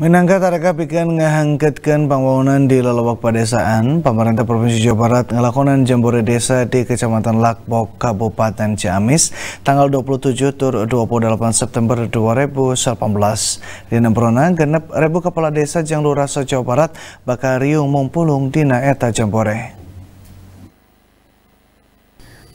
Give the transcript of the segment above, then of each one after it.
Menangkat taraka pikan ngahangketkan pembangunan di lelawak pedesaan, pemerintah Provinsi Jawa Barat ngelakonan jambore desa di Kecamatan Lakbok, Kabupaten Ciamis, tanggal 27 tur 28 September 2018. Di Nembrona, genep rebu kepala desa Janglurasa Jawa Barat, bakal riung mumpulung dina eta jambore.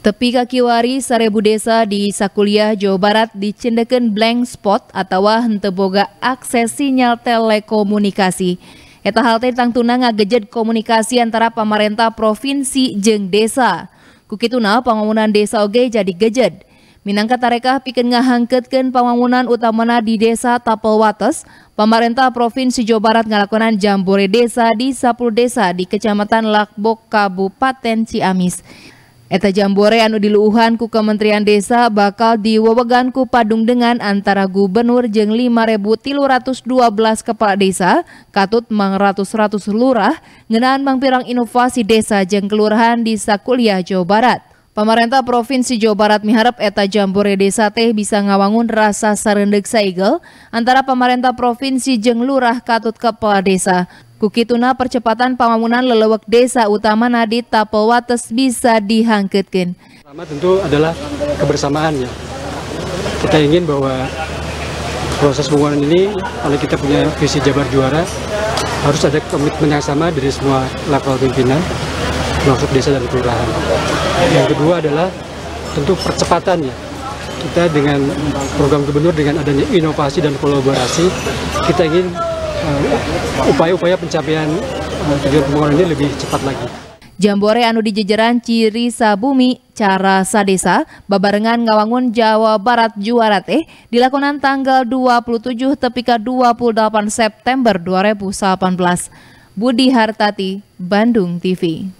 Tepi kaki wari sarebu desa di Sakulia, Jawa Barat dicendekan blank spot atau henteboga akses sinyal telekomunikasi. Eta hal teh tangtuna ngagejed komunikasi antara pemerintah provinsi jeng desa. Kukituna pembangunan desa oge jadi gejet. Minangka tarekah pikeun ngahangkeutkeun pembangunan utamana di desa Tapelwates, pemerintah provinsi Jawa Barat ngalakonan jambore desa di 10 desa di Kecamatan Lakbok, Kabupaten Ciamis. Eta jambore anu diluuhan ku Kementerian Desa bakal diwewegan ku padung dengan antara gubernur jeng 5312 kepala desa, katut mang ratus-ratus lurah, ngenaan mangpirang inovasi desa jeng kelurahan di Sakulia Jawa Barat. Pemerintah Provinsi Jawa Barat miharap eta jambore desa teh bisa ngawangun rasa serendek saigel antara pemerintah provinsi jeng lurah katut kepala desa. Kukituna percepatan pembangunan lelewek desa utama nadi tapewates bisa dihangketkin. Pertama tentu adalah kebersamaan ya. Kita ingin bahwa proses pembangunan ini oleh kita punya visi Jabar Juara harus ada komitmen yang sama dari semua level pimpinan masuk desa dan kelurahan. Yang kedua adalah tentu percepatan ya. Kita dengan program gubernur dengan adanya inovasi dan kolaborasi, kita ingin eh, upaya-upaya uh, pencapaian uh, tujuan pembangunan ini lebih cepat lagi. Jambore anu jejeran ciri sabumi cara sadesa babarengan ngawangun Jawa Barat juara teh dilakonan tanggal 27 tepika 28 September 2018. Budi Hartati, Bandung TV.